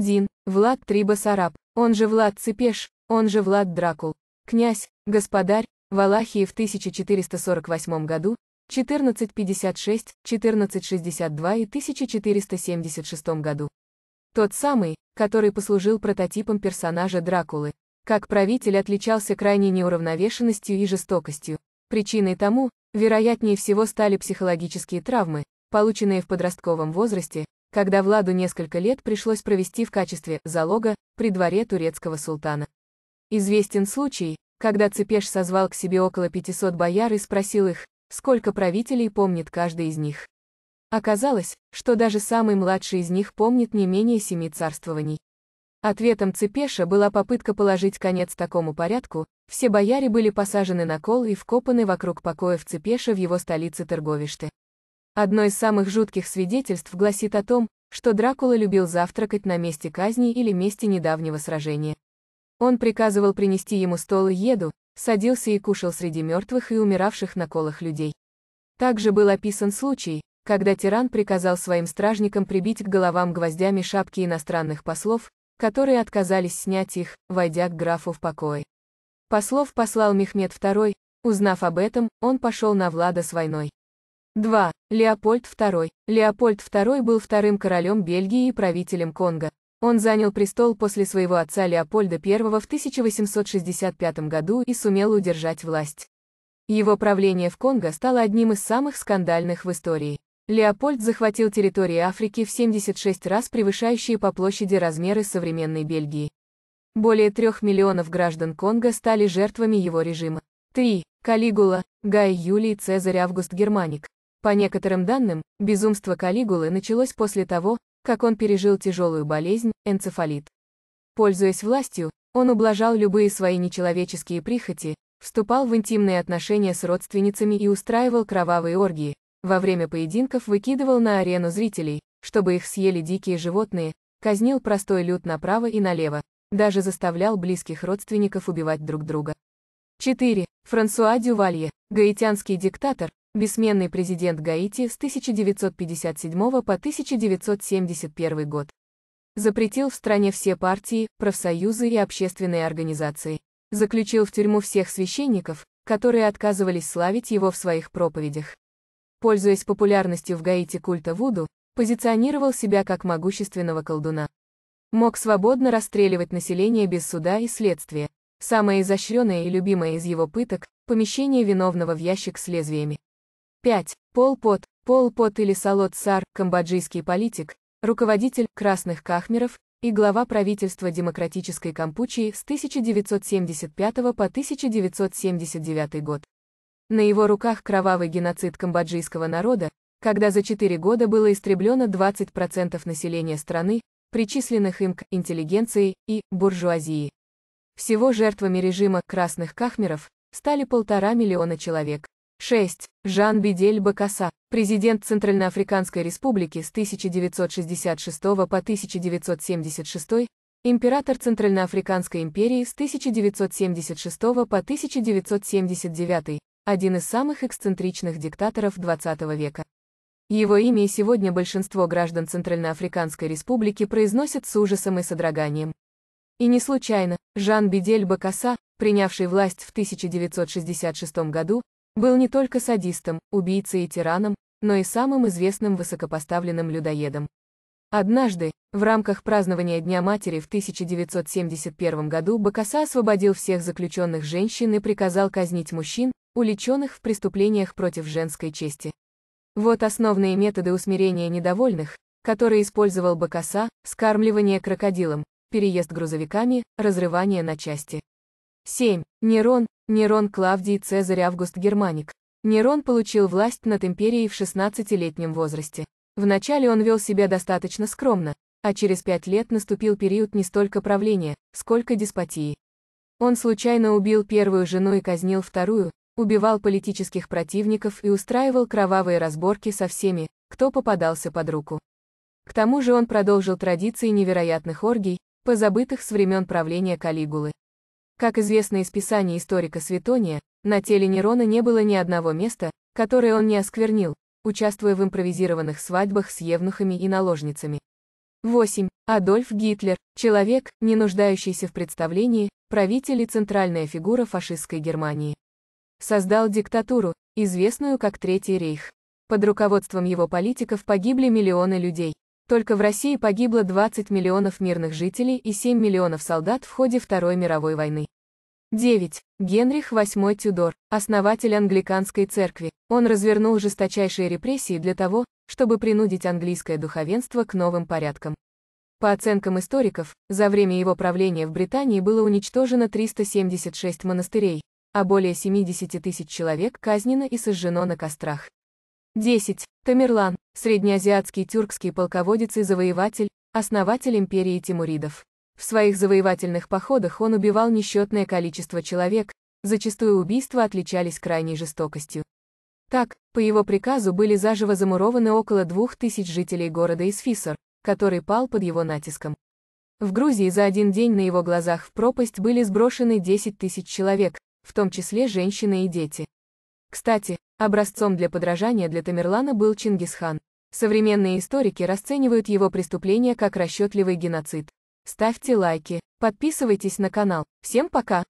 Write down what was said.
1. Влад III он же Влад Цепеш, он же Влад Дракул. Князь, господарь, Валахии в 1448 году, 1456, 1462 и 1476 году. Тот самый, который послужил прототипом персонажа Дракулы. Как правитель отличался крайней неуравновешенностью и жестокостью. Причиной тому, вероятнее всего, стали психологические травмы, полученные в подростковом возрасте, когда Владу несколько лет пришлось провести в качестве залога при дворе турецкого султана. Известен случай, когда Цепеш созвал к себе около 500 бояр и спросил их, сколько правителей помнит каждый из них. Оказалось, что даже самый младший из них помнит не менее семи царствований. Ответом Цепеша была попытка положить конец такому порядку, все бояре были посажены на кол и вкопаны вокруг покоев Цепеша в его столице Торговиште. Одно из самых жутких свидетельств гласит о том, что Дракула любил завтракать на месте казни или месте недавнего сражения. Он приказывал принести ему стол и еду, садился и кушал среди мертвых и умиравших на колах людей. Также был описан случай, когда тиран приказал своим стражникам прибить к головам гвоздями шапки иностранных послов, которые отказались снять их, войдя к графу в покое. Послов послал Мехмед II, узнав об этом, он пошел на Влада с войной. 2. Леопольд II. Леопольд II был вторым королем Бельгии и правителем Конго. Он занял престол после своего отца Леопольда I в 1865 году и сумел удержать власть. Его правление в Конго стало одним из самых скандальных в истории. Леопольд захватил территории Африки в 76 раз превышающие по площади размеры современной Бельгии. Более трех миллионов граждан Конго стали жертвами его режима. 3. Калигула, Гай Юлий Цезарь Август Германик. По некоторым данным, безумство Калигулы началось после того, как он пережил тяжелую болезнь, энцефалит. Пользуясь властью, он ублажал любые свои нечеловеческие прихоти, вступал в интимные отношения с родственницами и устраивал кровавые оргии. Во время поединков выкидывал на арену зрителей, чтобы их съели дикие животные, казнил простой люд направо и налево, даже заставлял близких родственников убивать друг друга. 4. Франсуа Дювалье, гаитянский диктатор, бессменный президент Гаити с 1957 по 1971 год. Запретил в стране все партии, профсоюзы и общественные организации. Заключил в тюрьму всех священников, которые отказывались славить его в своих проповедях. Пользуясь популярностью в Гаити культа Вуду, позиционировал себя как могущественного колдуна. Мог свободно расстреливать население без суда и следствия. Самое изощренное и любимое из его пыток – помещение виновного в ящик с лезвиями. 5. Пол Пот. Пол Пот или Салот Сар, камбоджийский политик, руководитель «Красных Кахмеров» и глава правительства Демократической Кампучии с 1975 по 1979 год. На его руках кровавый геноцид камбоджийского народа, когда за 4 года было истреблено 20% населения страны, причисленных им к интеллигенции и буржуазии. Всего жертвами режима «красных кахмеров» стали полтора миллиона человек. 6. Жан Бидель Бакаса, президент Центральноафриканской Республики с 1966 по 1976, император Центральноафриканской империи с 1976 по 1979, один из самых эксцентричных диктаторов XX века. Его имя и сегодня большинство граждан Центральноафриканской Республики произносят с ужасом и содроганием. И не случайно, Жан Бидель Бакаса, принявший власть в 1966 году, был не только садистом, убийцей и тираном, но и самым известным высокопоставленным людоедом. Однажды, в рамках празднования Дня матери в 1971 году Бакаса освободил всех заключенных женщин и приказал казнить мужчин, уличенных в преступлениях против женской чести. Вот основные методы усмирения недовольных, которые использовал Бакаса, скармливание крокодилом, переезд грузовиками, разрывание на части. 7. Нерон, Нерон Клавдий Цезарь Август Германик. Нерон получил власть над империей в 16-летнем возрасте. Вначале он вел себя достаточно скромно, а через пять лет наступил период не столько правления, сколько деспотии. Он случайно убил первую жену и казнил вторую, убивал политических противников и устраивал кровавые разборки со всеми, кто попадался под руку. К тому же он продолжил традиции невероятных оргий, позабытых с времен правления Калигулы. Как известно из писания историка Светония, на теле Нерона не было ни одного места, которое он не осквернил, участвуя в импровизированных свадьбах с евнухами и наложницами. 8. Адольф Гитлер, человек, не нуждающийся в представлении, правитель и центральная фигура фашистской Германии. Создал диктатуру, известную как Третий рейх. Под руководством его политиков погибли миллионы людей. Только в России погибло 20 миллионов мирных жителей и 7 миллионов солдат в ходе Второй мировой войны. 9. Генрих VIII Тюдор, основатель англиканской церкви, он развернул жесточайшие репрессии для того, чтобы принудить английское духовенство к новым порядкам. По оценкам историков, за время его правления в Британии было уничтожено 376 монастырей, а более 70 тысяч человек казнено и сожжено на кострах. 10. Тамерлан, среднеазиатский тюркский полководец и завоеватель, основатель империи тимуридов. В своих завоевательных походах он убивал несчетное количество человек, зачастую убийства отличались крайней жестокостью. Так, по его приказу были заживо замурованы около двух тысяч жителей города Исфисор, который пал под его натиском. В Грузии за один день на его глазах в пропасть были сброшены 10 тысяч человек, в том числе женщины и дети. Кстати, Образцом для подражания для Тамерлана был Чингисхан. Современные историки расценивают его преступление как расчетливый геноцид. Ставьте лайки, подписывайтесь на канал. Всем пока!